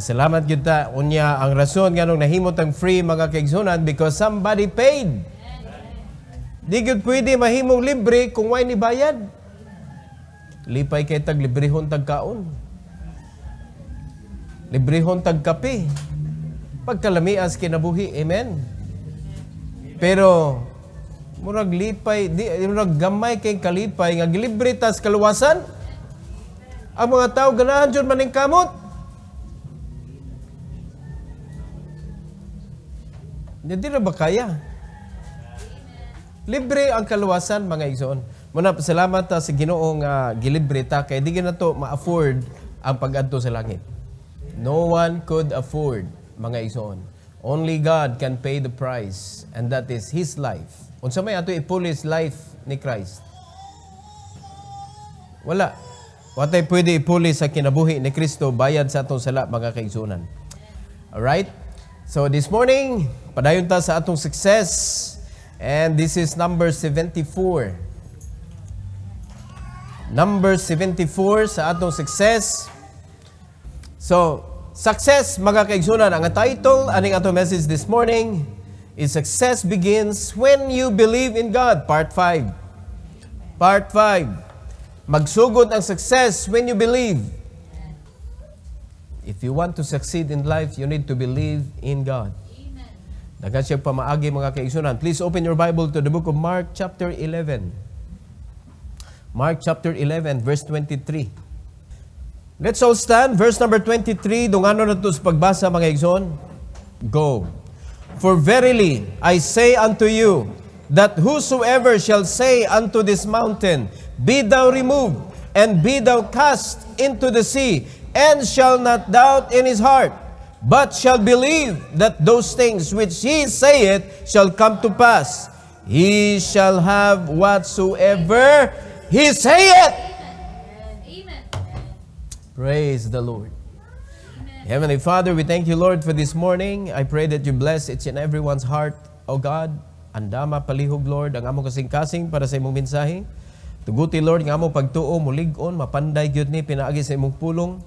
Pasalamat gyud ta unya ang rason nganong nahimot ang free mga kaigsunan because somebody paid. Di gyud pwede mahimong libre kung way ni bayad. Lipay kay tag librehon tag kaon. Librehon tag kape. Pagkalamias kinabuhi. Amen. Pero murag lipay di murag gamay kay kalipay nga gilibre tas kaluwasan ang mga tao ganahan jud maning kamot Hindi na ba kaya? Libre ang kaluwasan, mga igsoon. Muna, salamat uh, sa ginoong uh, gilibre ta, kaya di na ma-afford ang pag sa langit. No one could afford, mga igsoon. Only God can pay the price, and that is His life. Unsa may ato ipulis life ni Christ? Wala. Watay pwede ipulis sa kinabuhi ni Kristo bayad sa atong sala, mga kaigsoonan. Alright? So this morning, padayon ta sa atong success. And this is number 74. Number 74 sa atong success. So, success mga kaigsunan. Ang title aning atong message this morning is Success Begins When You Believe in God, Part 5. Part 5. Magsugod ang success when you believe. If you want to succeed in life, you need to believe in God. Amen. Dagan siya pamaagi mga kaigsunan. Please open your Bible to the book of Mark chapter 11. Mark chapter 11 verse 23. Let's all stand. Verse number 23. Dungano na ito sa pagbasa mga igson. Go. For verily I say unto you, that whosoever shall say unto this mountain, Be thou removed, and be thou cast into the sea, and shall not doubt in his heart, but shall believe that those things which he saith shall come to pass. He shall have whatsoever he saith. Amen. Praise the Lord. Amen. Heavenly Father, we thank you, Lord, for this morning. I pray that you bless each and everyone's heart, O God. Andama palihog, Lord, ang among kasing-kasing para sa imong mensahe. Tuguti, Lord, nga among pagtuo, muligon, mapanday, gyud ni, pinaagi sa imong pulong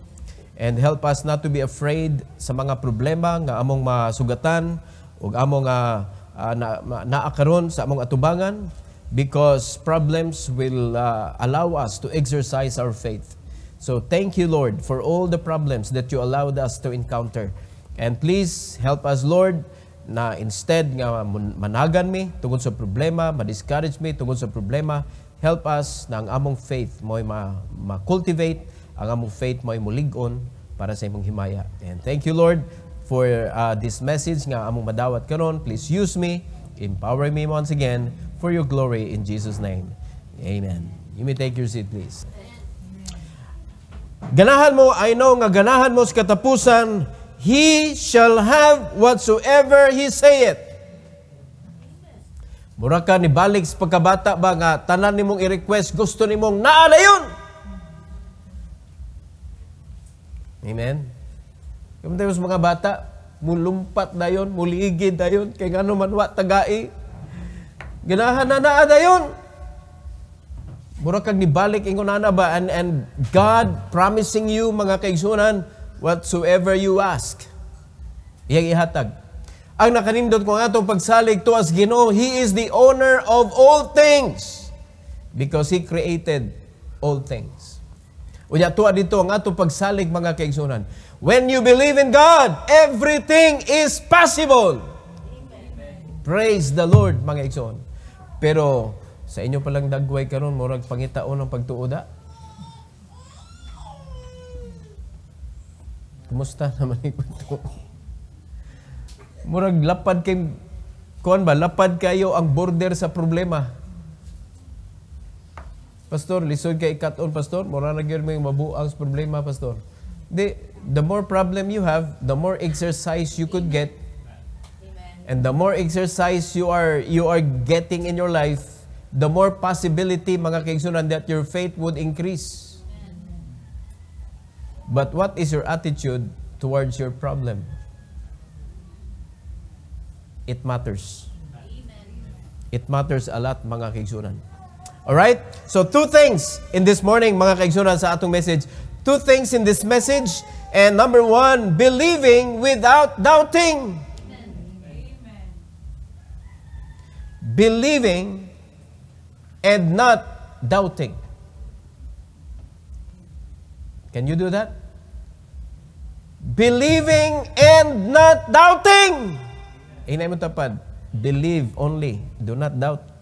and help us not to be afraid sa mga problema nga among masugatan o among uh, uh, na, naakaron sa among atubangan because problems will uh, allow us to exercise our faith. So thank you, Lord, for all the problems that you allowed us to encounter. And please help us, Lord, na instead nga managan mi tungod sa problema, ma-discourage mi tungod sa problema, help us na ang among faith mo'y ma-cultivate ma ang among faith mo mulig-on para sa imong himaya. And thank you Lord for uh, this message nga among madawat karon. Please use me, empower me once again for your glory in Jesus name. Amen. You may take your seat please. Ganahan mo, I know nga ganahan mo sa katapusan, He shall have whatsoever He saith. Mura ka ni balik sa pagkabata ba nga tanan nimong i-request gusto nimong naa na yun. Amen? Kaya tayo mga bata, mulumpat dayon, muliigid dayon, kay ngano man wa tagai. Ganahan na naa dayon. Mura kag nibalik ingon ana ba and, and God promising you mga kaigsunan whatsoever you ask. Iyang ihatag. Ang nakanindot ko nga itong pagsalig tuwas Ginoo, He is the owner of all things because He created all things. Unya tuwa dito ang ato pagsalig mga kaigsunan. When you believe in God, everything is possible. Amen. Praise the Lord mga igsoon. Pero sa inyo palang dagway karon murag pangitaon ang pagtuoda. Kumusta naman ipagtuo? Murag lapad kay kuan ba lapad kayo ang border sa problema. Pastor, lisod kay cut-on, Pastor. Mura na gyud may mabuang problema, Pastor. Di, the more problem you have, the more exercise you could get. Amen. And the more exercise you are you are getting in your life, the more possibility, mga kaigsunan, that your faith would increase. Amen. But what is your attitude towards your problem? It matters. Amen. It matters a lot, mga kaigsunan. Alright? So two things in this morning, mga kaigsunan sa atong message. Two things in this message. And number one, believing without doubting. Amen. Believing and not doubting. Can you do that? Believing and not doubting. Inay mo tapad. Believe only. Do not doubt.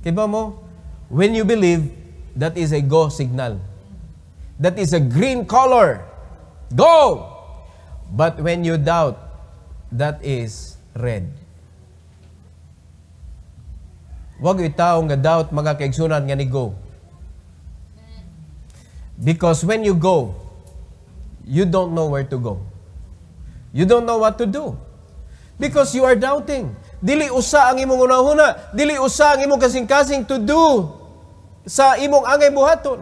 Kita mo? When you believe, that is a go signal. That is a green color. Go! But when you doubt, that is red. Wag itaw nga doubt mga kaigsunan nga ni go. Because when you go, you don't know where to go. You don't know what to do. Because you are doubting. Dili usa ang imong unahuna, dili usa ang imong kasing-kasing to do sa imong angay buhaton.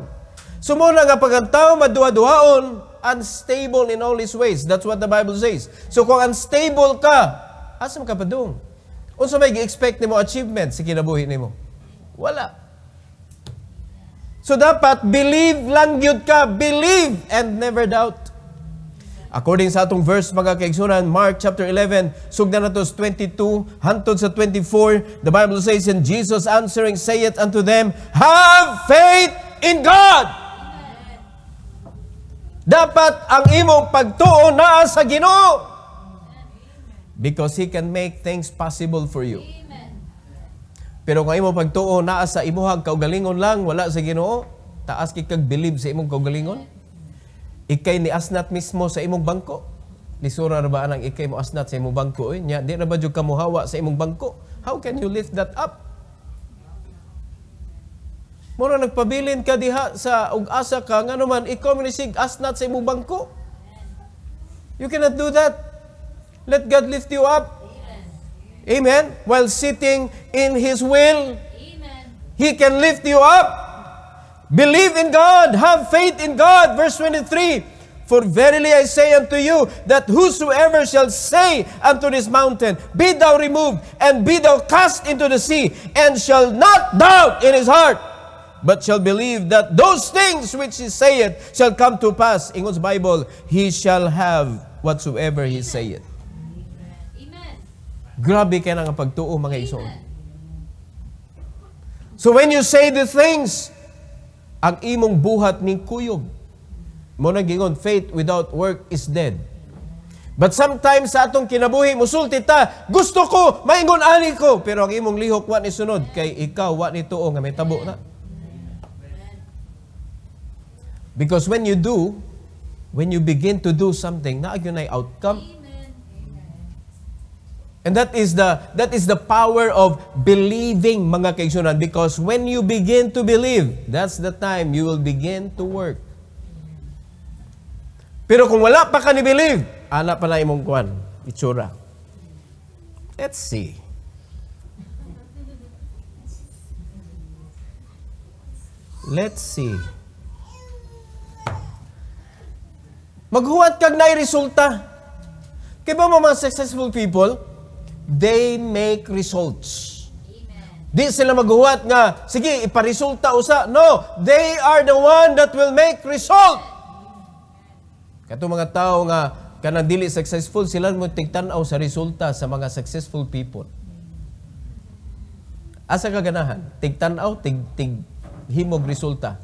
Sumuna nga pagantaw maduha-duhaon, unstable in all his ways. That's what the Bible says. So kung unstable ka, asam ka padung? Unsa may gi-expect nimo achievement sa kinabuhi nimo? Wala. So dapat believe lang gyud ka, believe and never doubt. According sa atong verse mga kaigsunan, Mark chapter 11, sugdan na to 22 hantod sa 24, the Bible says, and Jesus answering saith unto them, have faith in God. Amen. Dapat ang imong pagtuo naa sa Ginoo. Because he can make things possible for you. Amen. Pero kung imo pagtuo naa sa imuhang kaugalingon lang, wala sa Ginoo, taas kay kag believe sa imong kaugalingon. Amen ikay ni asnat mismo sa imong bangko. Lisura ra ba ang ikay mo asnat sa imong bangko eh? Nya di ra ba jud ka sa imong bangko? How can you lift that up? Mura nagpabilin ka diha sa ug asa ka nga naman ikaw minisig asnat sa imong bangko. You cannot do that. Let God lift you up. Amen. Amen. While sitting in His will, Amen. He can lift you up. Believe in God. Have faith in God. Verse 23, For verily I say unto you, that whosoever shall say unto this mountain, Be thou removed, and be thou cast into the sea, and shall not doubt in his heart, but shall believe that those things which he saith shall come to pass. In God's Bible, he shall have whatsoever he saith. Amen. Grabe ka nang pagtuo, mga iso. So when you say the things, ang imong buhat ning kuyog. Mo na gingon faith without work is dead. But sometimes sa atong kinabuhi musulti ta, gusto ko, maingon ani ko, pero ang imong lihok wa ni sunod kay ikaw wa ni tuong, nga may tabo na. Because when you do, when you begin to do something, na gyud outcome. And that is the that is the power of believing mga kaigsunan because when you begin to believe, that's the time you will begin to work. Pero kung wala pa ka ni believe, ana pa na imong kwan, itsura. Let's see. Let's see. Maghuwat kag nay resulta. Kay ba mga successful people, they make results. Amen. Di sila maghuwat nga, sige, iparesulta usa. No, they are the one that will make result. Kato mga tao nga, kanang dili successful, sila mo tigtanaw sa resulta sa mga successful people. Asa ka ganahan? Tigtanaw, tig, tig, himog resulta.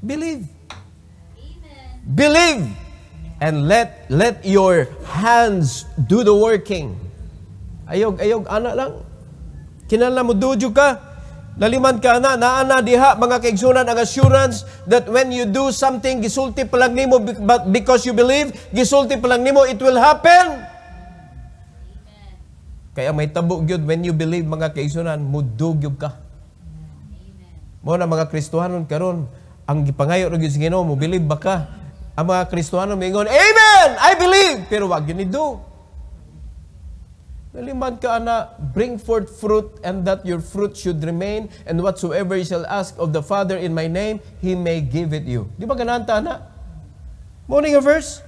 Believe. Amen. Believe and let let your hands do the working. Ayog ayog ana lang. Kinala mo dojo ka. Laliman ka na, naana diha mga kaigsunan ang assurance that when you do something, gisulti palang nimo but because you believe, gisulti palang nimo, it will happen. Amen. Kaya may tabo gyud when you believe mga kaigsunan, mudug gyud ka. Mo na mga Kristohanon karon, ang gipangayo ra gyud sa Ginoo, mo believe ba ka? Ang mga Kristiyano mingon, Amen! I believe! Pero wag yun do. Naliman ka na, bring forth fruit and that your fruit should remain and whatsoever you shall ask of the Father in my name, He may give it you. Di ba ganaan ta na? Morning verse?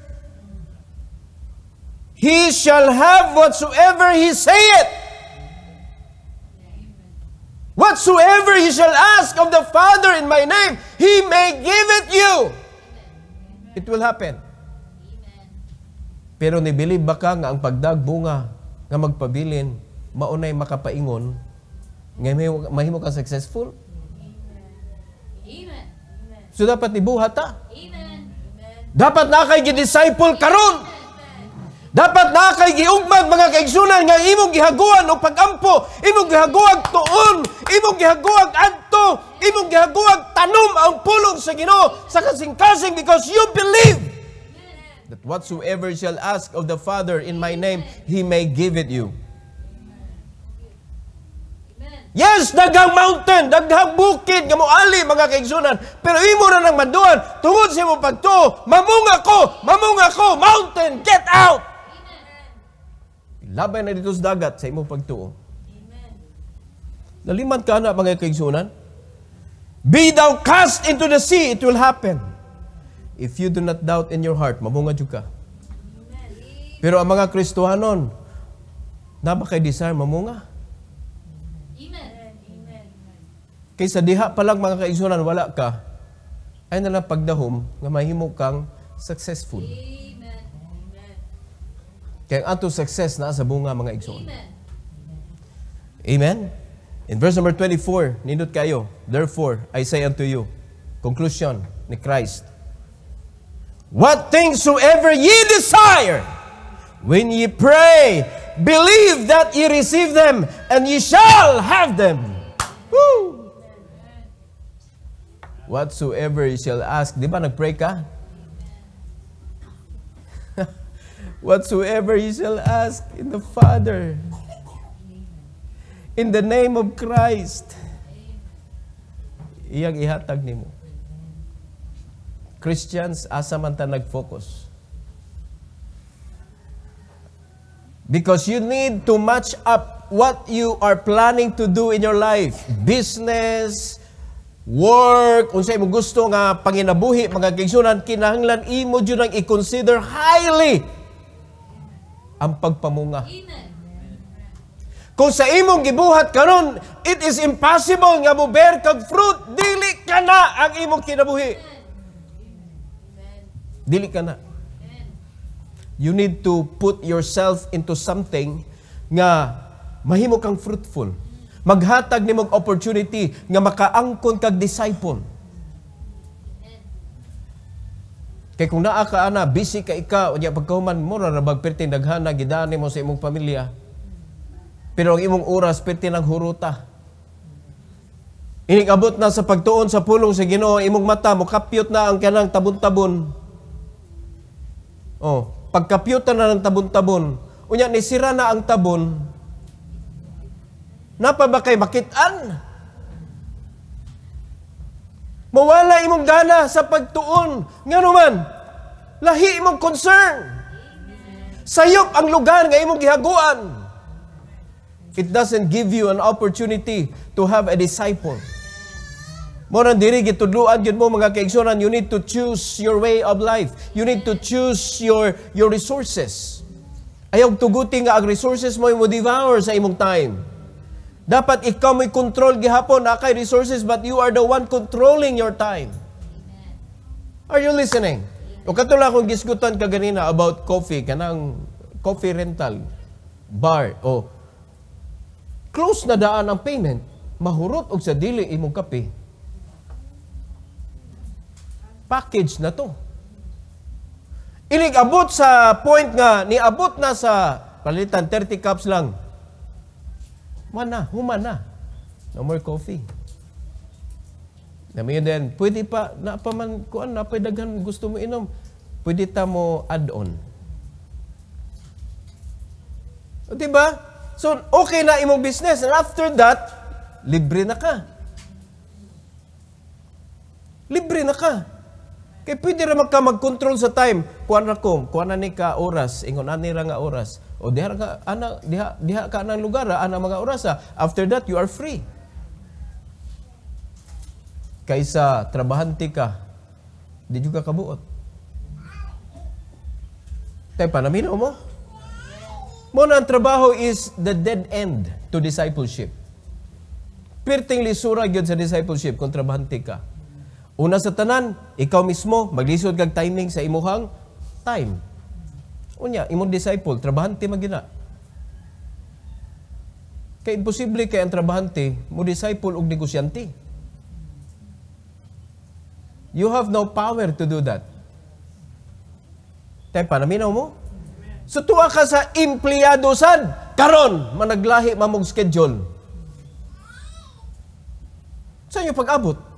He shall have whatsoever He saith. Whatsoever you shall ask of the Father in my name, He may give it you. It will happen. Amen. Pero nibilib ba ka nga ang pagdagbunga nga magpabilin, maunay makapaingon, nga mahimo ka successful? Amen. So dapat ibuhat ta. Amen. Dapat na kay disciple karon. Dapat na kay giugmad mga kaigsunan nga imong gihaguan o pagampo, imong gihaguan tuon, imong gihaguan adto, imong gihaguan tanom ang pulong sa Ginoo sa kasing-kasing because you believe that whatsoever shall ask of the Father in my name, he may give it you. Yes, daghang mountain, daghang bukid nga moali mga kaigsunan, pero imo na nang maduan tungod sa imong pagtuo, mamunga ko, mamunga ko, mountain, get out laban na dito sa dagat sa imong pagtuo. Amen. Naliman ka na mga kaigsunan. Be thou cast into the sea, it will happen. If you do not doubt in your heart, mabungad ka. Pero ang mga Kristohanon, nabakay desire mamunga. Amen. Kaysa diha pa lang mga kaigsunan, wala ka, ay nalang pagdahom nga mahimo kang successful. Amen. Kaya ang atong success na sa bunga mga igsoon. Amen. Amen? In verse number 24, nindot kayo, Therefore, I say unto you, conclusion ni Christ, What things soever ye desire, when ye pray, believe that ye receive them, and ye shall have them. Woo! Whatsoever ye shall ask. Di ba nag-pray ka? whatsoever ye shall ask in the Father. In the name of Christ. Iyang ihatag nimo. Christians, asa man ta nag-focus? Because you need to match up what you are planning to do in your life. Business, work, unsay mo gusto nga panginabuhi, mga kingsunan, kinahanglan imo jud ang i-consider highly ang pagpamunga. Amen. Kung sa imong gibuhat karon, it is impossible nga mo bear kag fruit, dili ka na ang imong kinabuhi. Dili ka na. You need to put yourself into something nga mahimo kang fruitful. Mm. Maghatag ni nimog opportunity nga makaangkon kag disciple. Kay kung naa ka ana busy ka ika unya pagkahuman mo ra bagperti daghana gidani mo sa imong pamilya. Pero ang imong oras perti nang huruta. Ining na sa pagtuon sa pulong sa Ginoo imong mata mo kapyot na ang kanang tabon-tabon. Oh, pagkapyutan na ng tabon-tabon. Unya nisira na ang tabon. Napa ba kay makitan? Mawala imong gana sa pagtuon. Nganuman, lahi imong concern. Sayop ang lugar nga imong gihaguan. It doesn't give you an opportunity to have a disciple. Mo nang diri gitudluan gyud mo mga kaigsunan, you need to choose your way of life. You need to choose your your resources. Ayaw tuguti nga ang resources mo imo devour sa imong time. Dapat ikaw may control gihapon na ah, kay resources but you are the one controlling your time. Are you listening? O katulad akong gisgutan ka ganina about coffee, kanang coffee rental, bar, o close na daan ang payment, mahurot og sa dili imong kape. Package na to. Ilig abot sa point nga niabot na sa palitan 30 cups lang Mana, humana. No more coffee. Namiyo din, pwede pa, na pa man, kuan, na pa daghan gusto mo inom. Pwede ta mo add on. O, diba? So, okay na imong business. And after that, libre na ka. Libre na ka. Kay eh, pwede ra magka mag-control sa time. Kuan ra ko, kuan na ni ka oras, ingon ani ra nga oras. O diha ka ana diha diha ka nang lugar ra ana mga oras. Ha. After that you are free. Kaysa trabahante ka, di juga kabuot. Tay panaminaw mo. Mo ang trabaho is the dead end to discipleship. Pirting lisura gyud sa discipleship kung trabahante ka. Una sa tanan, ikaw mismo, maglisod kag timing sa imuhang time. Unya, imong disciple, trabahante magina. Kay imposible kay ang trabahante, mo disciple og negosyante. You have no power to do that. Tay panaminaw mo? So tuwa ka sa empleyado sad karon managlahi mamog schedule. Sa inyo pag-abot?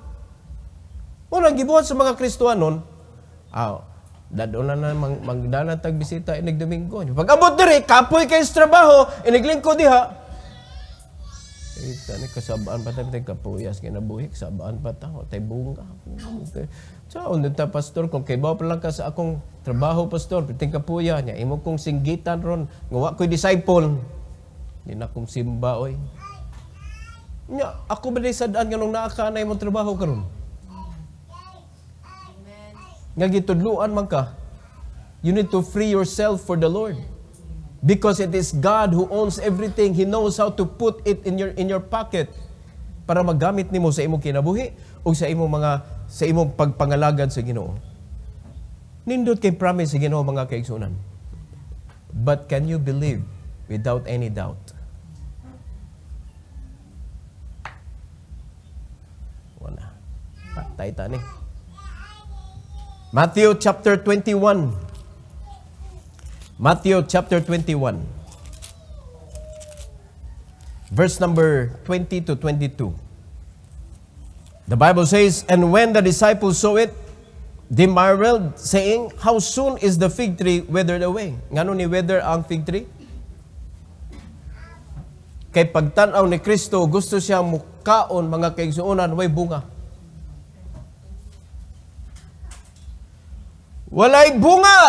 Muna, gibuhat sa mga Kristuanon, aw, oh, dadon na na mag, magdalan tag bisita inig Domingo. Pag abot diri, kapoy kay sa trabaho, iniglingko diha. Ita ni kasabaan pa tayo, tayo kapuyas, kinabuhi, kasabaan pa tayo, tayo bunga. Okay. So, undo ta, pastor, kung kay bawa pala ka sa akong trabaho, pastor, piting kapuya niya, imo kong singgitan ron, nguwa ko'y disciple. Hindi na kong simba, oy. Nya, ako ba sadaan nga nung naakanay mo trabaho karon? nga gitudluan man ka, you need to free yourself for the Lord. Because it is God who owns everything. He knows how to put it in your in your pocket para magamit nimo sa imong kinabuhi o sa imong mga sa imong pagpangalagad sa Ginoo. Nindot kay promise sa Ginoo mga kaigsoonan. But can you believe without any doubt? Wala. Patay ah, ta ni. Eh. Matthew chapter 21. Matthew chapter 21. Verse number 20 to 22. The Bible says, And when the disciples saw it, they marveled, saying, How soon is the fig tree withered away? Ngano ni wither ang fig tree? Kay pagtanaw ni Kristo, gusto siya mukaon mga kaigsuunan, way bunga. Walay bunga!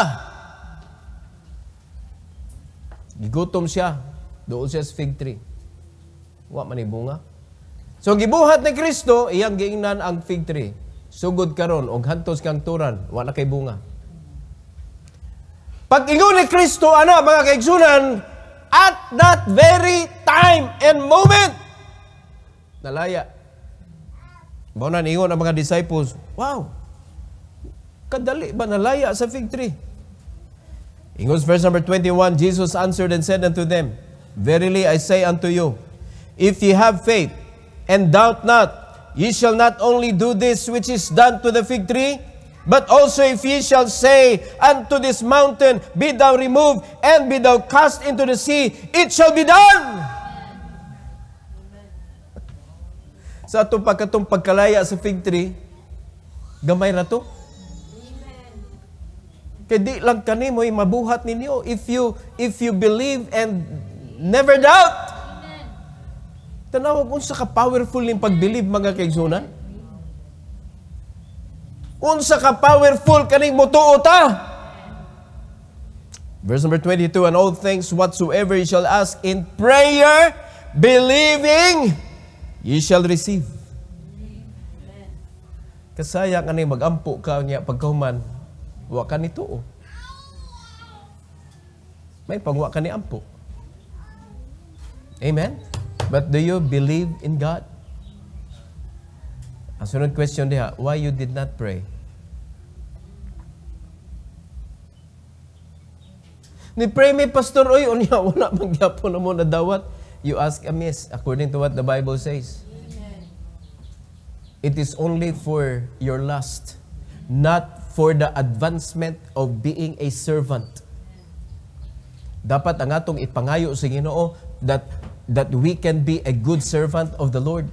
Gigutom siya. Doon siya sa fig tree. Wa man ni bunga. So gibuhat ni Kristo iyang giingnan ang fig tree. Sugod karon og hantos kang turan, wa na kay bunga. Pag ingon ni Kristo ana mga kaigsunan, at that very time and moment nalaya. Mao na ingon ang mga disciples, wow, Kadali ba nalaya sa fig tree? In verse number 21, Jesus answered and said unto them, Verily I say unto you, If ye have faith, and doubt not, ye shall not only do this which is done to the fig tree, But also if ye shall say unto this mountain, Be thou removed, and be thou cast into the sea, it shall be done. Sa ato pagkatong pagkalaya sa fig tree, gamay na to. Kay lang kani mo'y mabuhat ninyo if you if you believe and never doubt. Tanawag unsa ka powerful ning pag mga kaigsunan? Unsa ka powerful kaning motuo ta? Verse number 22, And all things whatsoever ye shall ask in prayer, believing, ye shall receive. Kasaya ka mag-ampo ka niya pagkauman, Wa ka ni tuo. May pangwa ka ni ampo. Amen? But do you believe in God? Ang sunod question diha, why you did not pray? Ni pray me pastor oy unya wala man gyapon mo na dawat. You ask amiss according to what the Bible says. Amen. It is only for your lust, not for the advancement of being a servant. Dapat ang atong ipangayo sa Ginoo that that we can be a good servant of the Lord.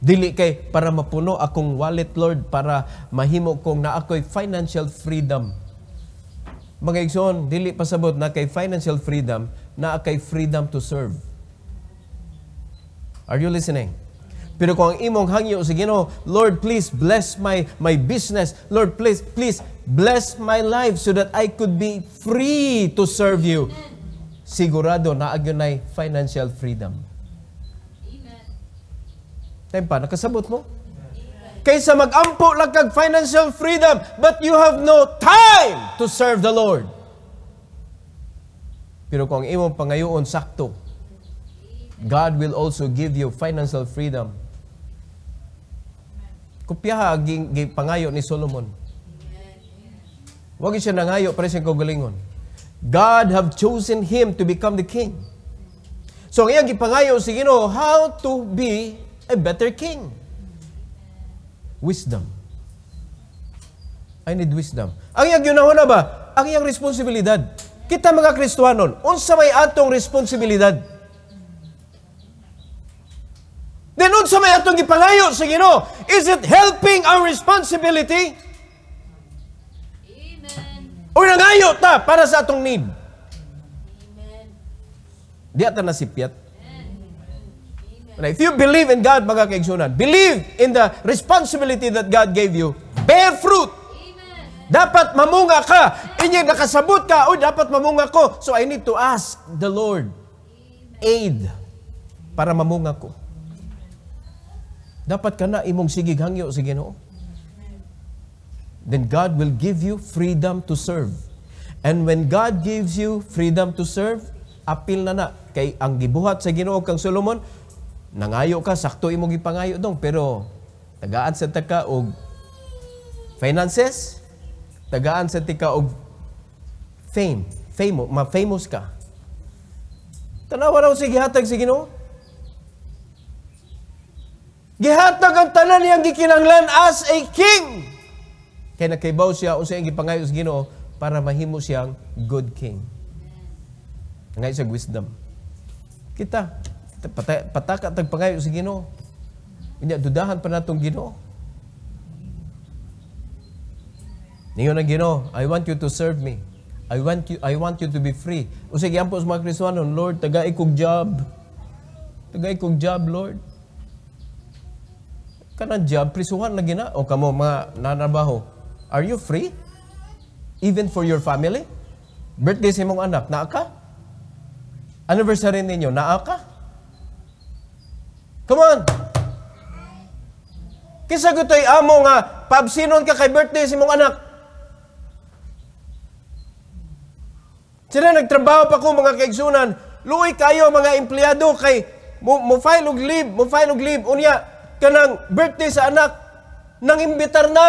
Dili kay para mapuno akong wallet Lord para mahimo kong na ako'y financial freedom. Mga igsoon, dili pasabot na kay financial freedom na kay freedom to serve. Are you listening? Pero kung ang imong hangyo sa Ginoo, Lord, please bless my my business. Lord, please please bless my life so that I could be free to serve you. Sigurado na agyunay financial freedom. Amen. Tempa, nakasabot mo? kaysa magampo lang kag financial freedom but you have no time to serve the Lord. Pero kung imong pangayoon sakto, God will also give you financial freedom Kopyaha ging pangayo ni Solomon. Wag siya nangayo para sa kagalingon. God have chosen him to become the king. So ang iyang gipangayo si Ginoo how to be a better king. Wisdom. I need wisdom. Ang iyang ginahuna ba? Ang iyang responsibilidad. Kita mga Kristwanon, unsa may atong responsibilidad? Then unsa may atong gipangayo sa Ginoo? Is it helping our responsibility? Amen. O nangayo ta para sa atong need? Amen. Di ata nasipyat. If you believe in God, mga kaigsunan, believe in the responsibility that God gave you, bear fruit. Amen. Dapat mamunga ka. Inyang nakasabot ka, o dapat mamunga ko. So I need to ask the Lord, aid para mamunga ko. Dapat ka na imong sige hangyo sa Ginoo. Then God will give you freedom to serve. And when God gives you freedom to serve, apil na na kay ang gibuhat sa Ginoo kang Solomon, nangayo ka sakto imong gipangayo dong pero tagaan sa taka og finances, tagaan sa tika og fame, fame, ma-famous ka. Tanawa raw sige hatag sa Ginoo. Gihatag ang tanan niyang gikinanglan as a king. Kaya nagkaibaw siya o siya gipangayo sa Ginoo para mahimo siyang good king. Ngayon sa wisdom. Kita, kita patay, pataka tag pangayo sa Ginoo. Inya dudahan pa natong Ginoo. Ningon ang Ginoo, I want you to serve me. I want you I want you to be free. Usay gyampo sa mga Kristiyano, Lord, tagay kong job. Tagay kong job, Lord kanang job prisuhan lagi na o kamo mga nanabaho are you free even for your family birthday sa imong anak naa ka anniversary ninyo naa ka come on kinsa gutoy amo nga pabsinon ka kay birthday sa imong anak sila nagtrabaho pa ko mga kaigsunan luoy kayo mga empleyado kay mo, mo file og leave mo file og leave unya kanang birthday sa anak, nang imbitar na.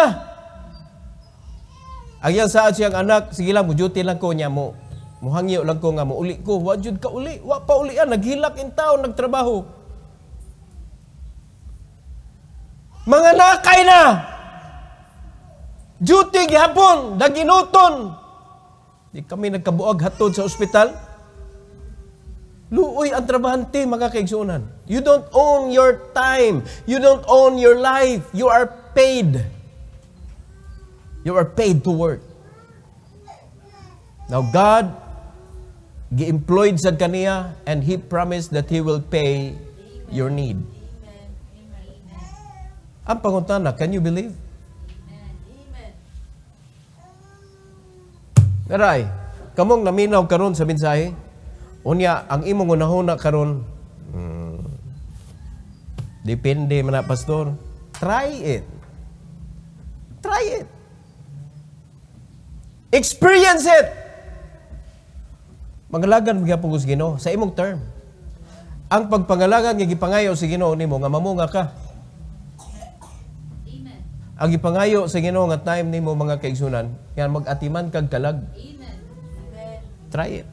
Agyan sa siyang anak, sige lang, mujuti lang ko niya mo. Muhangyo lang ko nga mo, uli ko. Wa ka uli, wa pa uli yan, ah, naghilak in taon, nagtrabaho. Mga nakay na! Duty gihapon, daginuton. Di kami nagkabuag hatod sa ospital. Luoy ang trabahante, mga kaigsunan. You don't own your time. You don't own your life. You are paid. You are paid to work. Now God gi-employed sa kaniya and He promised that He will pay Amen. your need. Amen. Amen. Ang na, can you believe? Amen. Naray, kamong naminaw karon sa mensahe, unya ang imong unahuna karon Depende man na, Pastor. Try it. Try it. Experience it. Mangalagan magyapon ko sa Ginoo sa imong term. Ang pagpangalagan nga gipangayo sa Ginoo nimo nga mamunga ka. Amen. Ang gipangayo sa Ginoo nga time nimo mga kaigsunan, yan magatiman kag kalag. Amen. Try it.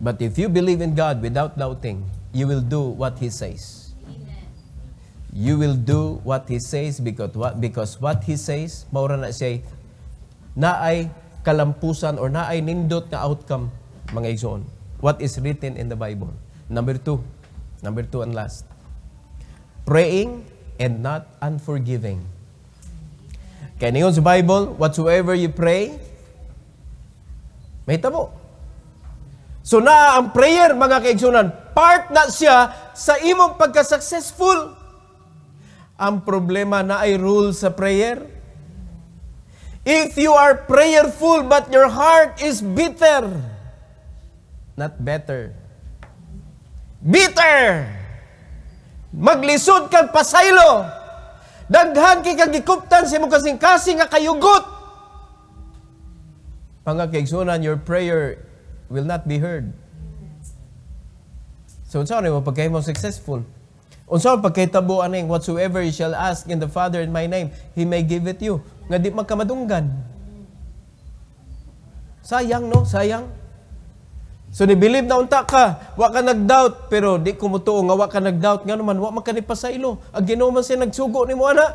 But if you believe in God without doubting, you will do what He says you will do what He says because what, because what He says, maura na siya naay kalampusan or naay nindot nga outcome, mga igsoon. What is written in the Bible. Number two. Number two and last. Praying and not unforgiving. Kaya ningon sa Bible, whatsoever you pray, may tabo. So na ang prayer, mga kaigsunan, part na siya sa imong pagka-successful. Ang problema na ay rule sa prayer. If you are prayerful but your heart is bitter, not better. Bitter! Maglisod kang pasaylo. Daghan kay kagikuptan sa imong kasing-kasing nga kayugot. Pangakigsunan, your prayer will not be heard. So, unsa ni mo pagkahimo successful? Unsa pagkahitabo aning whatsoever you shall ask in the Father in my name, he may give it you. Nga di magkamadunggan. Sayang no, sayang. So ni believe na unta ka, wa ka nag-doubt pero di kumutuo nga wa ka nag-doubt nga naman wa man kani pasaylo. Ang Ginoo man siya nagsugo nimo ana.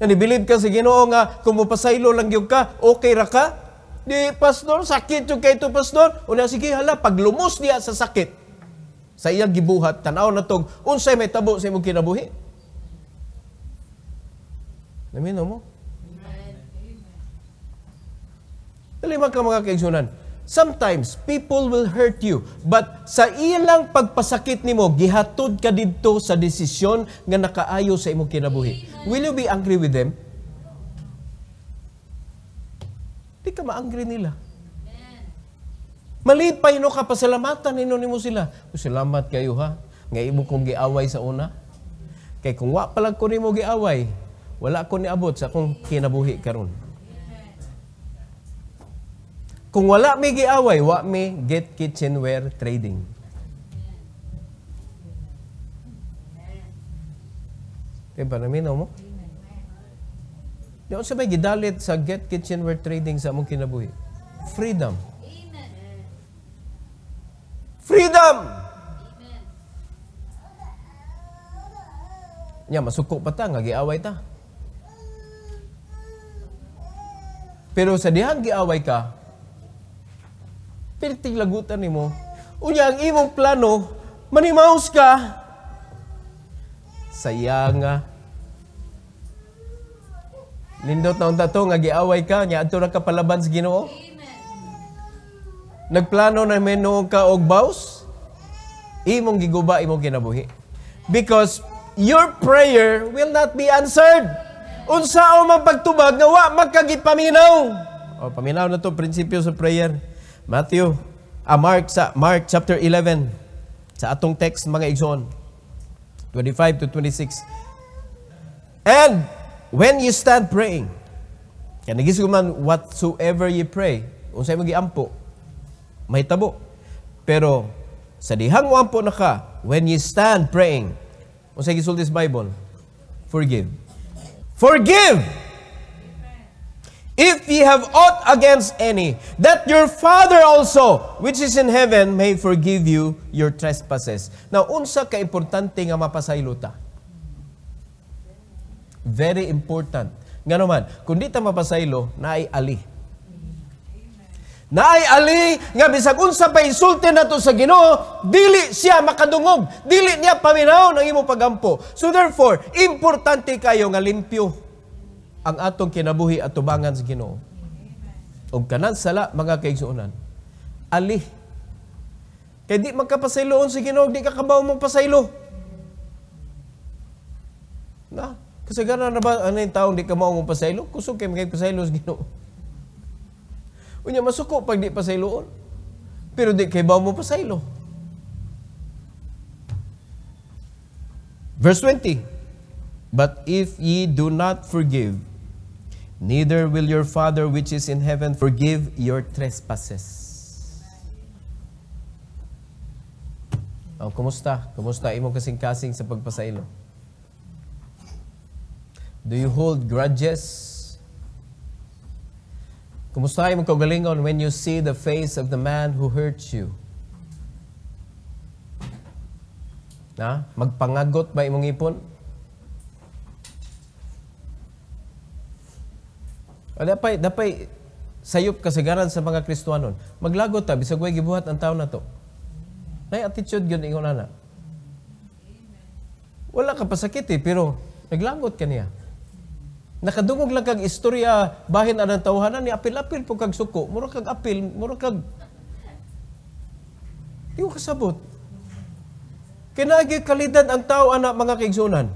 Nga ni believe ka sa Ginoo nga kung mopasaylo lang gyud ka, okay ra ka? Di pastor, sakit yung kay to pastor. Una sige hala paglumos niya sa sakit sa iyang gibuhat, tanaw na tog, unsay may tabo sa imong kinabuhi. Namino mo? Dali man ka mga kaigsunan. Sometimes, people will hurt you. But sa ilang pagpasakit nimo, gihatod ka didto sa desisyon nga nakaayo sa imong kinabuhi. Will you be angry with them? Di ka maangry nila. Maliit pa ino oh, kapasalamatan ino nimo sila. Oh, salamat kayo ha. Nga imo kong giaway sa una. Kay kung wa palag ko nimo giaway, wala ko ni abot sa akong kinabuhi karon. Kung wala may giaway, wa mi get kitchenware trading. Diba naminaw mo? Di ako sabay gidalit sa get kitchenware trading sa among kinabuhi. Freedom. Freedom! Nya, yeah, masuko pa ta, nga ta. Pero sa dihang giaway ka, pirting lagutan ni mo. Unya, ang imong plano, manimaus ka. Sayanga. Lindot na unta to, nga giaway ka, nya, ato na ka palaban sa ginoo. Nagplano na menu ka og baws, imong giguba imong kinabuhi. Because your prayer will not be answered. Unsa o magpagtubag nga wa magkagipaminaw. O paminaw na to prinsipyo sa prayer. Matthew, a Mark sa Mark chapter 11 sa atong text mga igsoon. 25 to 26. And when you stand praying, kaya nagisig man whatsoever you pray, unsay mo giampo, may tabo. Pero sa dihang wampo na ka, when you stand praying, unsa gisulti sa Bible? Forgive. Forgive! If ye have ought against any, that your Father also, which is in heaven, may forgive you your trespasses. Now, unsa ka importante nga mapasaylo Very important. Nga naman, kung di ta mapasaylo, naay ali. Naay ali nga bisag unsa pa insulti nato sa Ginoo, dili siya makadungog, dili niya paminaw ng imo pagampo. So therefore, importante kayo nga limpyo ang atong kinabuhi at tubangan sa Ginoo. Og kanang sala mga kaigsuonan. Ali. Kay di magkapasayloon sa si Ginoo, di ka kabaw mong pasaylo. Na, kasi gana na ba ano yung taong di ka mao mong pasaylo? Kusog kay magkapasaylo sa Ginoo. Unya, masuko pag di pa pasayloon. Pero di kay bawo mo pasaylo. Verse 20. But if ye do not forgive, neither will your Father which is in heaven forgive your trespasses. Oh, kumusta? Kumusta imo kasing-kasing sa pagpasaylo? Do you hold grudges? Kumusta imong kaugalingon when you see the face of the man who hurt you? Na, magpangagot ba imong ipon? O ah, dapay, dapay, sayop kasagaran sa mga Kristuanon. Maglagot ta, bisag way gibuhat ang tao na to. May attitude yun ingon na. Wala ka pasakit eh, pero naglagot ka niya nakadungog lang kag istorya bahin anang tawhanan ni apil-apil po kag suko. Mura kag apil, mura kag... Di ko kasabot. Kinagi kalidad ang tao ana mga kaigsunan.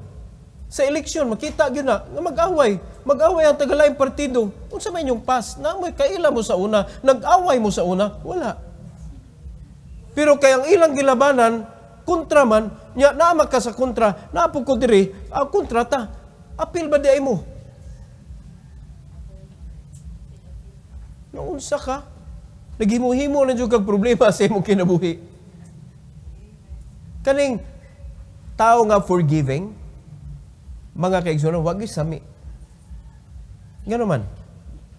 Sa eleksyon, makita gyud na, na mag-away. Mag-away ang tagalaing partido. Unsa may inyong pas? Namoy kaila mo sa una, nag-away mo sa una, wala. Pero kay ang ilang gilabanan, kontra man, nya naa ka sa kontra, naa ko diri, ang kontra ta. Apil ba di ay mo? Naunsa ka? Naghimo-himo na jud problema sa imong kinabuhi. Kaning tao nga forgiving, mga kaigsunan, wag sami. Nga naman,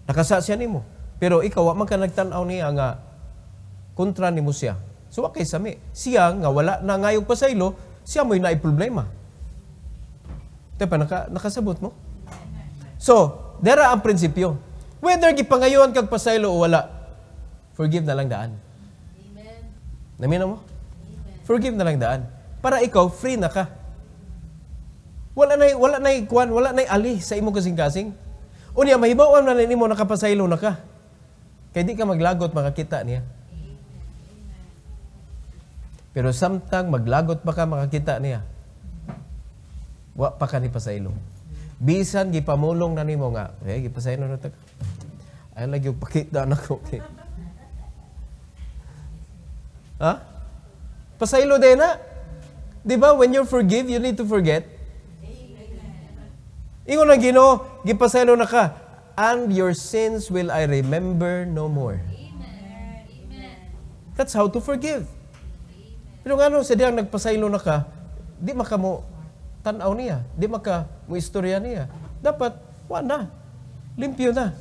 nakasa siya nimo. Pero ikaw, man ka nagtanaw niya nga kontra nimo siya. So, wakay sami. Siya nga wala na ngayong pasaylo, siya mo'y naiproblema. Tepa, naka, nakasabot mo? So, dera ang prinsipyo. Whether gipangayon kag pasaylo o wala, forgive na lang daan. Amen. Namina mo? Amen. Forgive na lang daan. Para ikaw, free na ka. Wala na, wala na kwan, wala na ali sa imo kasing-kasing. Unya, mahibaw-an na nimo nakapasaylo na ka. Kaya di ka maglagot, makakita niya. Pero samtang maglagot pa ka, makakita niya. Wa pa ka ni pasaylo bisan gipamulong na nimo nga eh gipasayon na ta ay lagi pakita na ko okay. ha pasaylo din na di ba when you forgive you need to forget ingon ang Ginoo gipasaylo na ka and your sins will I remember no more Amen. that's how to forgive pero ngano sa diyang nagpasaylo na ka di makamo tanaw niya. Di maka mo istorya niya. Dapat, wa na. Limpyo na.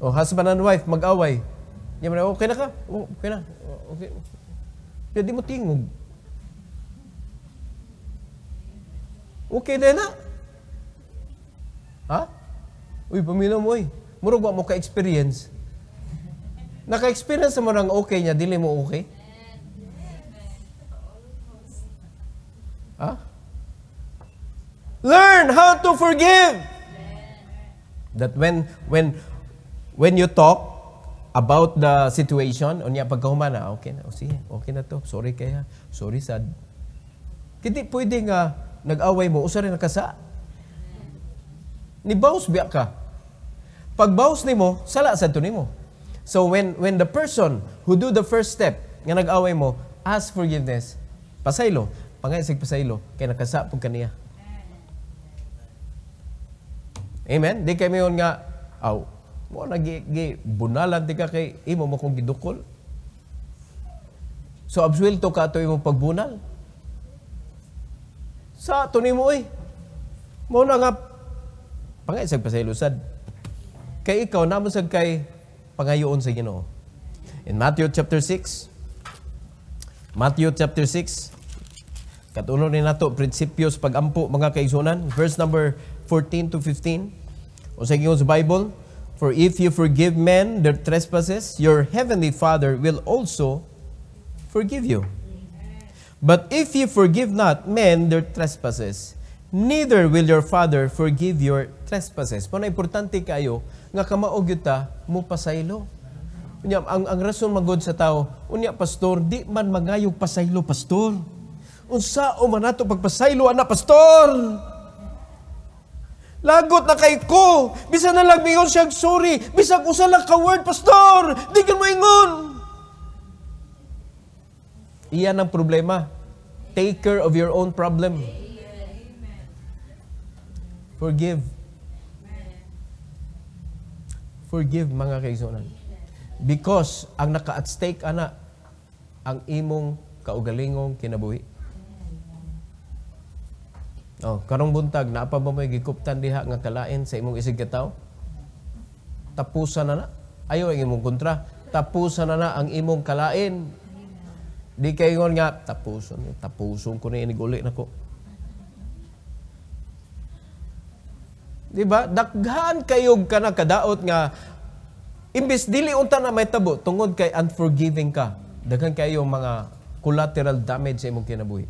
O, husband and wife, mag-away. Niya mo na, okay na ka? Okay na. Okay. Pwede mo tingog. Okay na na. Ha? Uy, pamino mo uy. Murag mo ka-experience. Naka-experience mo ng okay niya, dili mo okay? Learn how to forgive. That when when when you talk about the situation, o niya na, okay na, o oh, sige, okay na to, sorry kaya, sorry sad. Kiti pwede nga nag-away mo, o sorry nakasa. Ni baus biya ka. Pag baus ni mo, sala sa to ni mo. So when when the person who do the first step nga nag-away mo, ask forgiveness. Pasaylo, pangay sig pasaylo kay nakasa pug kaniya. Amen? Di kami yun nga, aw, mo mo nagibunalan di ka kay imo mo kong gidukol. So abswil to ka to imo pagbunal. Sa to mo eh. Mo na nga pangay sa pasaylusad. Kay ikaw namo sad kay pangayoon sa Ginoo. In Matthew chapter 6 Matthew chapter 6 Katulo ni nato prinsipyo prinsipios pagampo mga kaigsunan verse number 14 to 15. O sa sa Bible, For if you forgive men their trespasses, your heavenly Father will also forgive you. But if you forgive not men their trespasses, neither will your Father forgive your trespasses. Pero importante kayo, nga kamaog yuta, mo pasaylo. Unya, ang, ang rason magod sa tao, unya, pastor, di man mangayog pasaylo, pastor. Unsa o manato pagpasaylo, ana, pastor! Pastor! Lagot na kay ko. Bisa na lang mingon siyang sorry. Bisa usa lang ka word, pastor. Di ka mo ingon. Iyan ang problema. Take care of your own problem. Forgive. Forgive mga kaigsunan. Because ang naka-at stake ana ang imong kaugalingong kinabuhi. Oh, karong buntag na pa ba may gikuptan diha nga kalain sa imong isig kataw? Tapusan na na. Ayaw ang imong kontra. Tapusan na na ang imong kalain. Di kay ngon nga tapuson, tapuson ko na guli nako. Di ba? Daghan kayog kana kadaot nga imbis dili unta na may tabo tungod kay unforgiving ka. Daghan kayo mga collateral damage sa imong kinabuhi.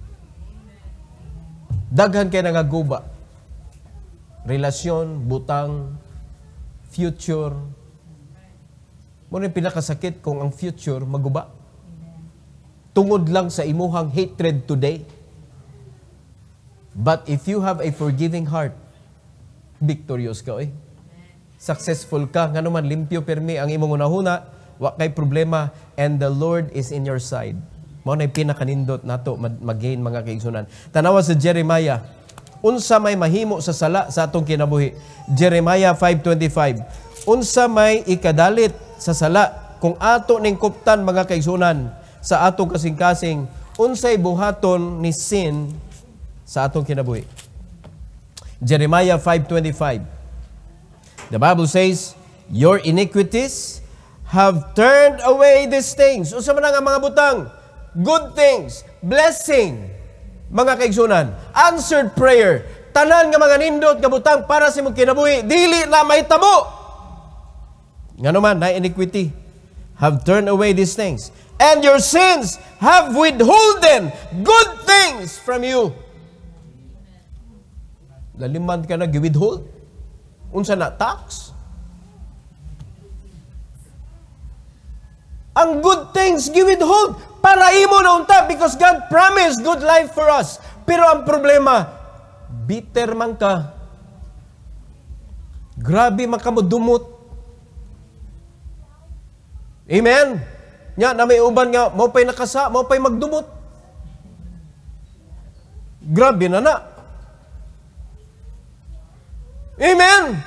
Daghan kay nga Relasyon, butang, future. Mo rin pinakasakit kung ang future maguba. Tungod lang sa imuhang hatred today. But if you have a forgiving heart, victorious ka eh. Successful ka. nganuman limpyo permi ang imong unahuna, wa kay problema, and the Lord is in your side mao nay pinakanindot nato magain mga kaigsunan tanawa sa Jeremiah unsa may mahimo sa sala sa atong kinabuhi Jeremiah 5:25 unsa may ikadalit sa sala kung ato ning kuptan mga kaigsunan sa atong kasing-kasing unsay buhaton ni sin sa atong kinabuhi Jeremiah 5:25 The Bible says your iniquities have turned away these things unsa man ang mga butang good things, blessing, mga kaigsunan, answered prayer, tanan nga mga nindot nga butang para sa imong kinabuhi, dili na may tabo. Nga naman, na iniquity, have turned away these things, and your sins have withholden good things from you. Laliman ka na gi-withhold. Unsa na, tax? Ang good things gi-withhold para imo na unta because God promised good life for us. Pero ang problema, bitter man ka, grabe man ka mo dumot. Amen? Nya, na may uban nga, mo pa'y nakasa, mo pa'y magdumot. Grabe na na. Amen?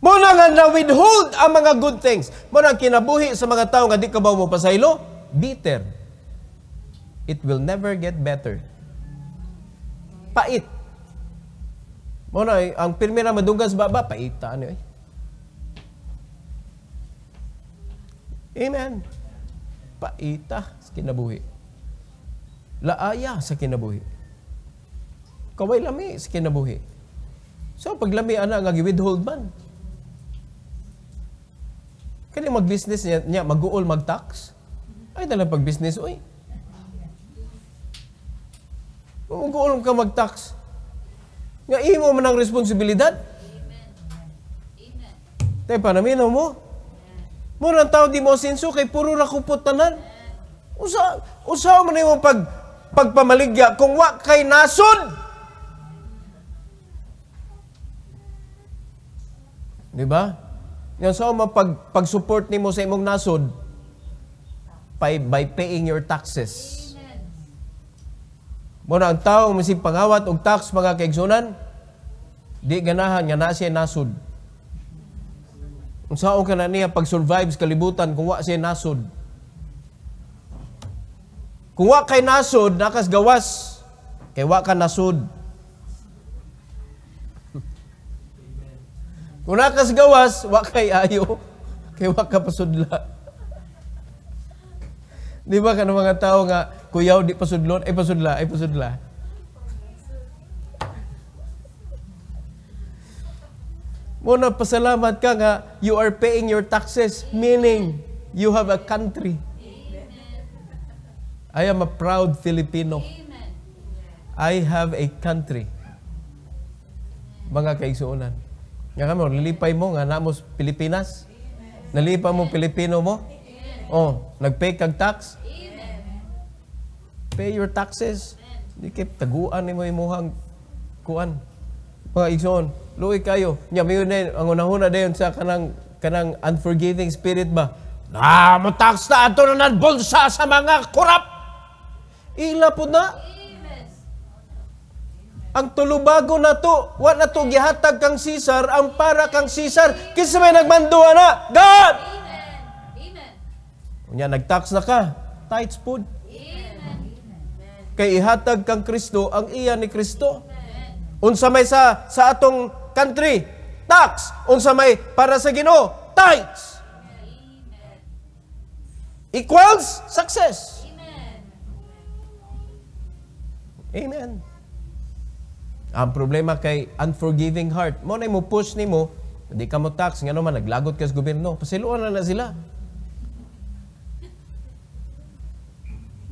Mo na nga na-withhold ang mga good things. Mo na kinabuhi sa mga tao nga di ka ba mo pasaylo? bitter. It will never get better. Pait. Mo na eh, ang pirmi ra madunggas baba pait ta ano eh. Amen. Paita sa kinabuhi. Laaya sa kinabuhi. Kaway lami sa kinabuhi. So pag paglami ana nga gi-withhold man. Kani mag-business niya, niya mag-uol mag-tax. Ay, talagang pag-business, uy. mag ka mag-tax. Nga imo man ang responsibilidad. Amen. Tay panaminaw mo. Mura ang tao di mo sinso kay puro ra kupot tanan. Usa usa man imo pag pagpamaligya kung wa kay nasod. Di ba? Yan sa so, pag pag-support nimo sa imong nasod, by, by paying your taxes. Muna ang tao masig pangawat og tax mga kaigsunan, di ganahan nga na siya Ang Kung ka na niya pag survives kalibutan kung wa siya nasud. Kung wa kay nasud, nakas gawas. Kay wa ka nasud. Kung nakas gawas, wa kay ayo. Kay wa ka pasudla. Di ba kanang mga tao nga, kuyaw di pasudlon, ay pasudla, ay pasudla. Muna, pasalamat ka nga, you are paying your taxes, meaning you have a country. I am a proud Filipino. I have a country. Mga kaigsuunan. Nga kamo, lilipay mo nga namos Pilipinas. Nalipa mo Pilipino mo. Oh, nag-pay kag tax? Amen. Pay your taxes. Amen. kay taguan ni mo imuhang kuan. Mga igsoon, luoy kayo. Nya mayo na ang unahuna dayon sa kanang kanang unforgiving spirit ba. Na mo tax na ato na bulsa sa mga korap. Ila po na. Amen. Ang tulubago na to, wa na to gihatag kang Caesar, ang para kang Caesar, kinsa may nagmanduha na, God! Amen. Unya nagtax na ka, tithes pod. Kay ihatag kang Kristo ang iya ni Kristo. Unsa may sa sa atong country, tax. Unsa may para sa Ginoo, tithes. Equals success. Amen. Amen. Ang problema kay unforgiving heart, mo na mo push nimo, di ka mo tax, ngano man naglagot ka sa gobyerno, pasiluan na na sila.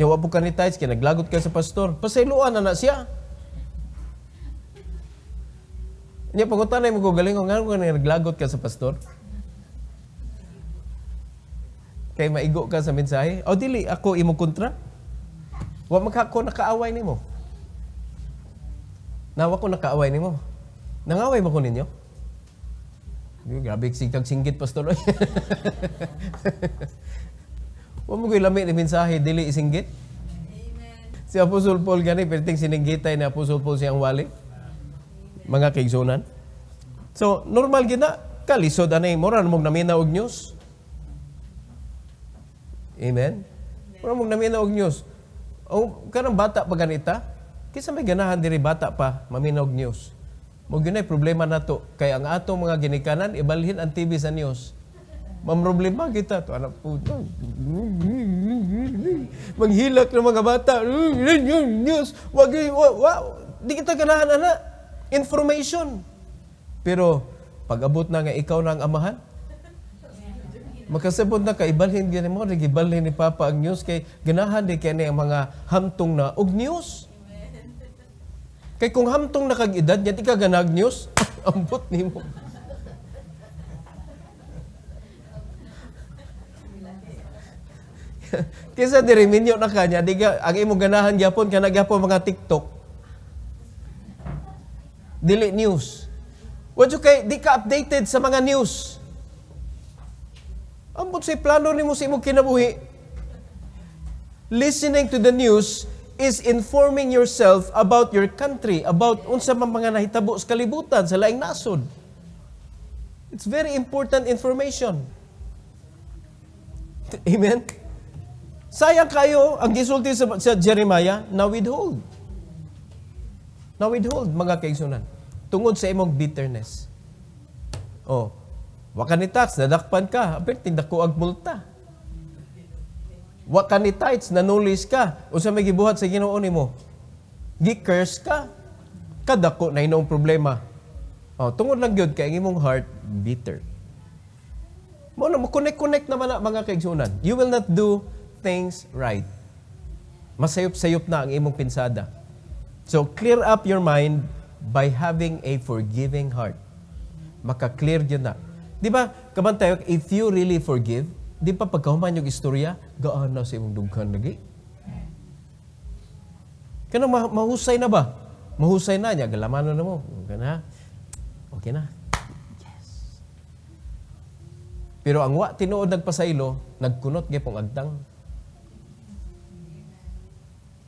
Nga wabog ka ni tithes, kaya naglagot ka sa pastor. Pasailuan na na siya. Niya, pagutan na mo ko, ko, nga ko naglagot ka sa pastor. Kay maigo ka sa mensahe. O dili, ako imo kontra. Wa magkako nakaaway ni mo. Nawa ko nakaaway ni mo. Nangaway mo ko ninyo? Grabe, sigtag singgit, pastor. Wa mo gyud lami ni mensahe dili isinggit. Si Apostol Paul gani perting sininggitay ni Apostol Paul siyang wali. Mga kaigsunan. So normal gid na kalisod anay moral mog namina og news. Amen. Moral mog namina og news. O kanang bata pa ganita, kisa may ganahan diri bata pa maminog news. Mo gyud problema nato kay ang ato mga ginikanan ibalhin ang TV sa news Mamroblema kita. Ito, anak po. Maghilak ng mga bata. News. Wag, wag, wag. Di kita kailangan, anak. Information. Pero, pag abot na nga ikaw na ang amahan, makasabot na ka, ibalhin gani mo, nagibalhin ni Papa ang news kay ganahan di kani ang mga hamtong na og news. Kay kung hamtong na kag edad, yati ka ganag news, ambot ni mo. Kisa diri minyo na kanya, di ka, ang imo ganahan gyapon kana gyapon mga TikTok. Dili news. What you kay di ka updated sa mga news. Ambot sa plano nimo si imong kinabuhi. Listening to the news is informing yourself about your country, about unsa man mga nahitabo sa kalibutan sa laing nasod. It's very important information. Amen. Sayang kayo ang gisulti sa, sa Jeremiah na withhold. Na withhold mga kaigsunan tungod sa imong bitterness. Oh, wa ka ni tax nadakpan ka, tindak ko ag multa. Wa ka ni tithes nanulis ka, usa may gibuhat sa Ginoo nimo. Gi-curse ka. Kadako na inong problema. Oh, tungod lang gyud kay imong heart bitter. Mo na mo connect connect naman na mga kaigsunan. You will not do things right. Masayop-sayop na ang imong pinsada. So clear up your mind by having a forgiving heart. Maka-clear yun na. Di ba, kamantayo, if you really forgive, di pa pagkahuman yung istorya, gaano na sa imong dugkan lagi. Kana ma mahusay na ba? Mahusay na niya, galamanon na mo. na. okay na. Yes. Pero ang wa tinuod nagpasaylo, nagkunot gyapong agdang.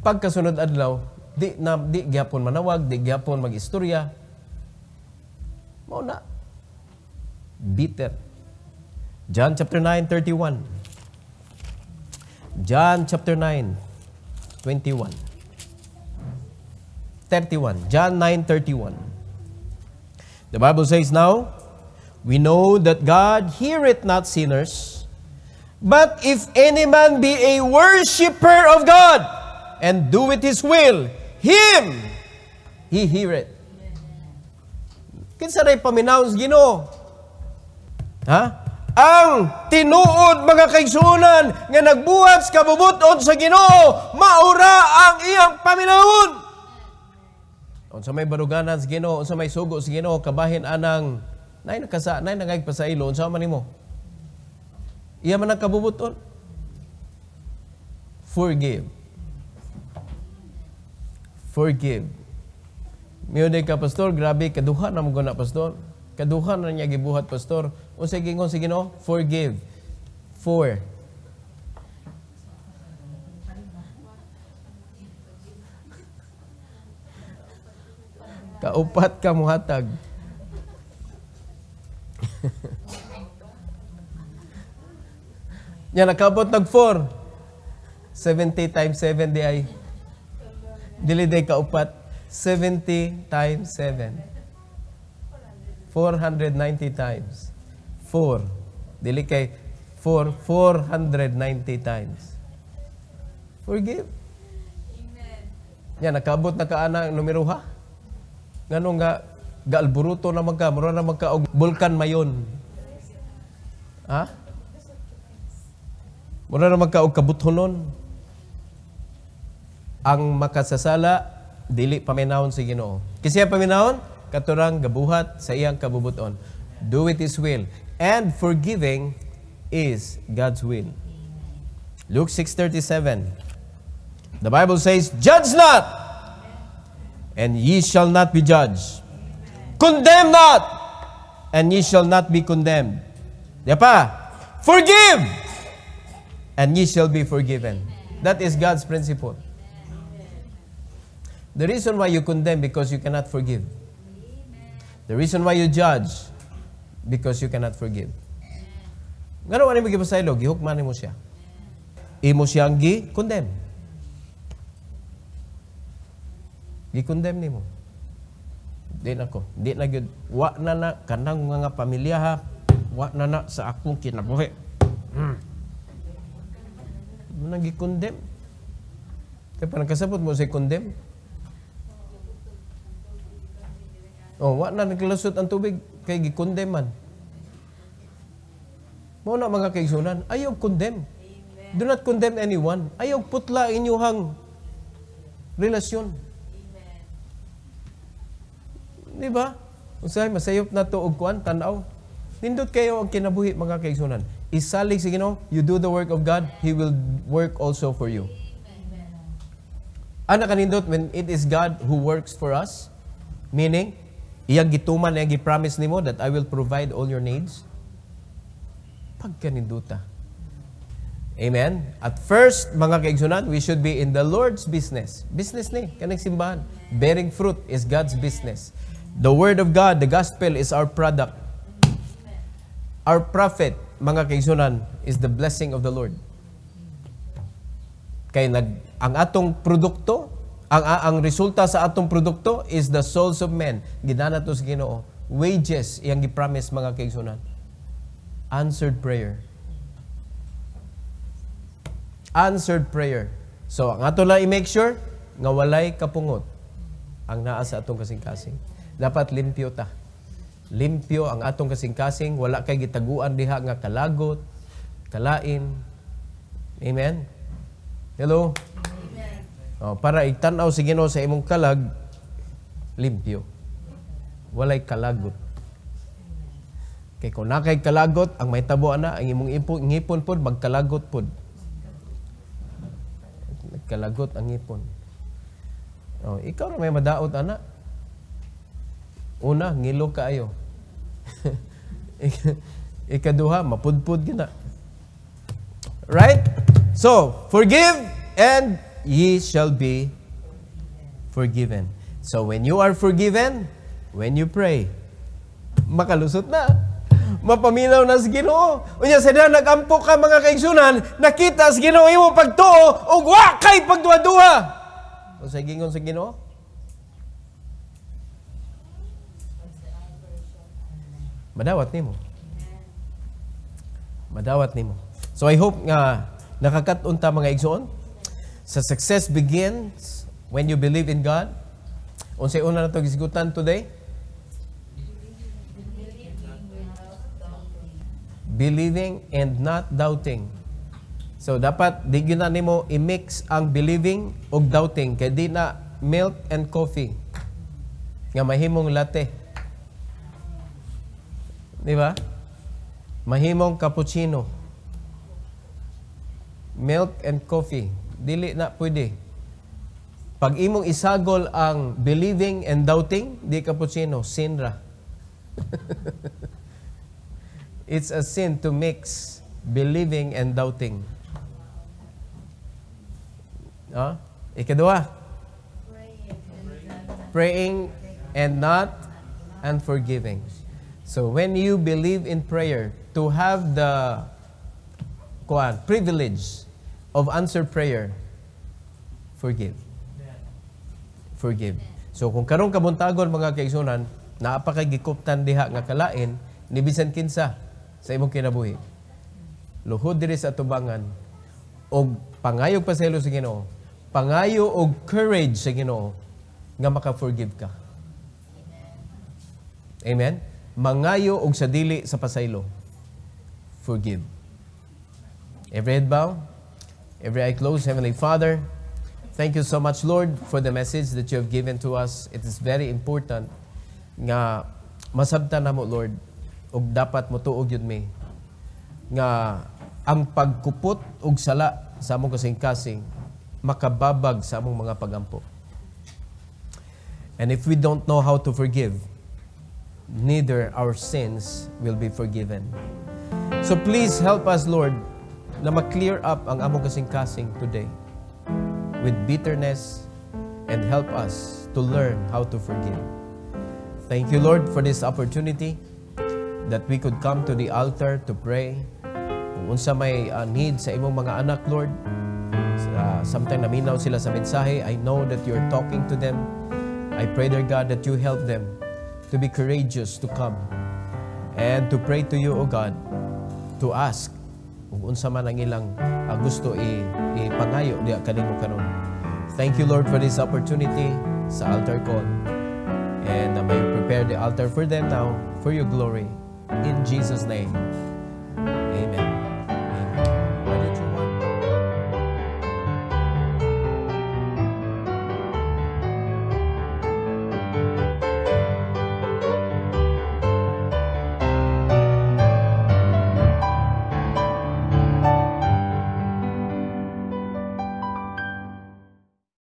Pagkasunod adlaw, di na di gyapon manawag, di gyapon magistorya. Mao na bitter. John chapter 9:31. John chapter 9 21 31 John 9:31 The Bible says now we know that God heareth not sinners but if any man be a worshipper of God and do with His will, Him, He hear it. Kinsa ray paminawon sa Ginoo? Ha? Ang tinuod mga kaigsunan nga nagbuhat sa kabubuton sa Ginoo, maura ang iyang paminawon. Unsa may baruganan sa Ginoo, unsa may sugo sa Ginoo, kabahin anang nay nakasa, nay nagagpasailo, unsa man nimo? Iya man ang kabubuton. Forgive forgive. Miyo ka, Pastor, grabe, kaduha na mo na, Pastor. Kaduha na niya gibuhat, Pastor. O sige ko, sige no, forgive. Four. Kaupat ka mo hatag. Yan, nakabot nag 4. 70 times 7 di ay Dili day kaupat 70 times 7. 490 times. 4. Dili kay 4 490 times. Forgive. Amen. Yan nakabot na kaana numero ha. Ngano nga gaalburuto na magka, mura na magka og bulkan mayon. Ha? Mura na magka og kabuthonon ang makasasala dili paminahon si Ginoo. Kasi paminahon katurang gabuhat sa iyang kabubuton. Do it His will. And forgiving is God's will. Luke 6.37 The Bible says, Judge not, and ye shall not be judged. Condemn not, and ye shall not be condemned. Di pa? Forgive, and ye shall be forgiven. That is God's principle. The reason why you condemn because you cannot forgive. The reason why you judge because you cannot forgive. Nga Ngano ani magi pasaylog, gihukman nimo siya. Imo siyang gi condemn. Gi condemn nimo. Di na ko, di na gyud wa na na kanang nga pamilya ha, wa na na sa akong kinabuhi. Hmm. Mm. gi condemn Kaya parang kasabot mo sa condemn. Oh, wala na naglasot ang tubig kay gikondem man. Mao na mga kaigsunan, ayaw condemn. Amen. Do not condemn anyone. Ayaw putla inyuhang relasyon. Amen. Di ba? Usahay masayop na to og kuan tan Nindot kayo ang kinabuhi mga kaigsunan. Isalig sa Ginoo, you do the work of God, he will work also for you. Amen. Ana kanindot when it is God who works for us, meaning Iyang gituman na gipromise nimo that I will provide all your needs? Pagkaninduta. Amen? At first, mga kaigsunan, we should be in the Lord's business. Business ni, kanang simbahan. Bearing fruit is God's business. The Word of God, the Gospel, is our product. Our prophet, mga kaigsunan, is the blessing of the Lord. Kaya nag, ang atong produkto, ang ang resulta sa atong produkto is the souls of men gidana to sa Ginoo wages iyang gipromise mga kaigsunan answered prayer answered prayer so ang ato lang i-make sure nga walay kapungot ang naa sa atong kasing-kasing dapat limpyo ta limpyo ang atong kasing-kasing wala kay gitaguan diha nga kalagot kalain amen hello Oh, para igtanaw si Ginoo sa imong kalag limpyo. Walay kalagot. Kay kung nakay kalagot, ang may tabo ana, ang imong ipon, ngipon pod magkalagot pod. Nagkalagot ang ngipon. Oh, ikaw ra may madaot ana. Una, ngilo kaayo. Ikaduha, mapudpud gina. Right? So, forgive and ye shall be forgiven. So when you are forgiven, when you pray, makalusot na. Mapamilaw na sa Ginoo. Unya sa na nagampo ka mga kaigsunan, nakita sa Ginoo imo pagtuo ug wa kay pagduha-duha. O sa gingon sa Ginoo? Madawat nimo. Madawat nimo. So I hope nga nakakatunta mga igsoon sa success begins when you believe in God. Unsay una na to gisgutan today? Believing and not doubting. So dapat di na nimo i-mix ang believing og doubting kay di na milk and coffee nga mahimong latte. Di ba? Mahimong cappuccino. Milk and coffee dili na pwede. Pag imong isagol ang believing and doubting, di ka po sino, sin ra. It's a sin to mix believing and doubting. Ah? Ikadua. Praying and not and forgiving. So when you believe in prayer, to have the kuan, privilege of answered prayer, forgive. Forgive. So kung karon kabuntagon mga kaigsunan, napakagikuptan diha nga kalain nibisan kinsa sa imong kinabuhi. Luhod diri sa tubangan og pangayo pa sa sa Ginoo, pangayo og courage sa Ginoo nga maka-forgive ka. Amen. Mangayo og sa dili sa pasaylo. Forgive. Every head bow. Every eye closed, Heavenly Father, thank you so much, Lord, for the message that you have given to us. It is very important nga masabta na mo, Lord, ug dapat mo tuog yun mi, nga ang pagkupot og sala sa among kasing-kasing makababag sa among mga pagampo. And if we don't know how to forgive, neither our sins will be forgiven. So please help us, Lord, na mag-clear up ang among kasing-kasing today with bitterness and help us to learn how to forgive. Thank you, Lord, for this opportunity that we could come to the altar to pray. Kung unsa may uh, need sa imong mga anak, Lord, uh, sometime naminaw sila sa mensahe, I know that you're talking to them. I pray, dear God, that you help them to be courageous to come and to pray to you, O God, to ask ug unsa man ang ilang uh, gusto i ipangayo diha kanimo karon. Thank you Lord for this opportunity sa altar call. And uh, may you prepare the altar for them now for your glory in Jesus name.